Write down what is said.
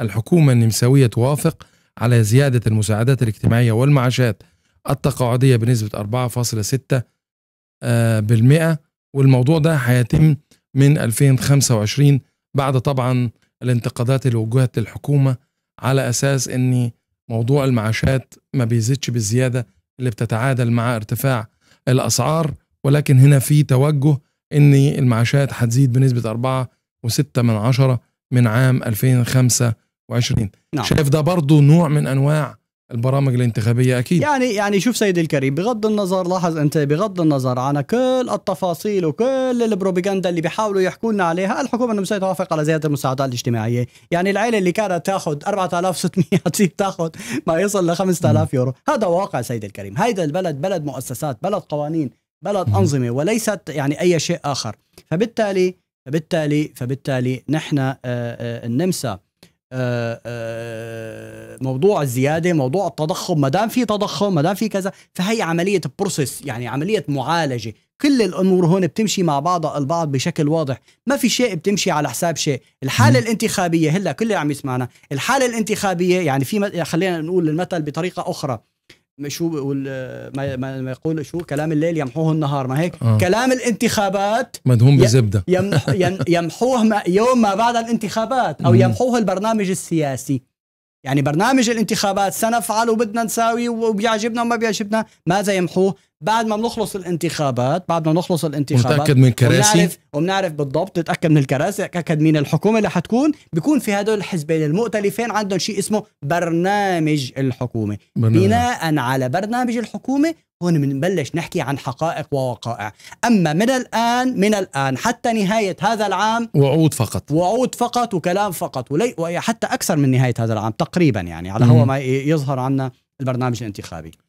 الحكومة النمساوية توافق على زيادة المساعدات الاجتماعية والمعاشات التقاعدية بنسبة 4.6 آه، والموضوع ده هيتم من 2025 بعد طبعا الانتقادات اللي وجهت للحكومة على أساس أن موضوع المعاشات ما بيزيدش بالزيادة اللي بتتعادل مع ارتفاع الأسعار ولكن هنا في توجه أن المعاشات هتزيد بنسبة 4.6 من عام 2025 2020 نعم. شايف ده برضه نوع من انواع البرامج الانتخابيه اكيد يعني يعني شوف سيدي الكريم بغض النظر لاحظ انت بغض النظر عن كل التفاصيل وكل البروباغندا اللي بيحاولوا يحكوا لنا عليها الحكومه أنه توافق على زياده المساعدات الاجتماعيه يعني العيله اللي كانت تاخذ 4600 تصير تاخذ ما يصل ل 5000 يورو هذا واقع سيدي الكريم هيدا البلد بلد مؤسسات بلد قوانين بلد انظمه وليست يعني اي شيء اخر فبالتالي فبالتالي فبالتالي نحن آه، آه، النمسا آه، آه، موضوع الزياده موضوع التضخم ما دام في تضخم ما دام في كذا فهي عمليه بروسيس يعني عمليه معالجه كل الامور هون بتمشي مع بعضها البعض بشكل واضح ما في شيء بتمشي على حساب شيء الحاله م. الانتخابيه هلا كل اللي عم يسمعنا الحاله الانتخابيه يعني في خلينا نقول المثل بطريقه اخرى شو ما ما يقول شو كلام الليل يمحوه النهار ما هيك آه. كلام الانتخابات مدهون بزبده يمحوه يوم ما بعد الانتخابات او يمحوه البرنامج السياسي يعني برنامج الانتخابات سنفعل وبدنا نساوي وبيعجبنا وما بيعجبنا ماذا يمحوه بعد ما بنخلص الانتخابات بعد ما نخلص الانتخابات متأكد من الكراسي وبنعرف, وبنعرف بالضبط نتأكد من الكراسي نتأكد مين الحكومة اللي حتكون بيكون في هدول الحزبين المؤتلفين عندهم شيء اسمه برنامج الحكومة برنامج. بناء على برنامج الحكومة هون بنبلش نحكي عن حقائق ووقائع أما من الآن من الآن حتى نهاية هذا العام وعود فقط وعود فقط وكلام فقط ولي حتى أكثر من نهاية هذا العام تقريبا يعني على هو ما يظهر عنا البرنامج الانتخابي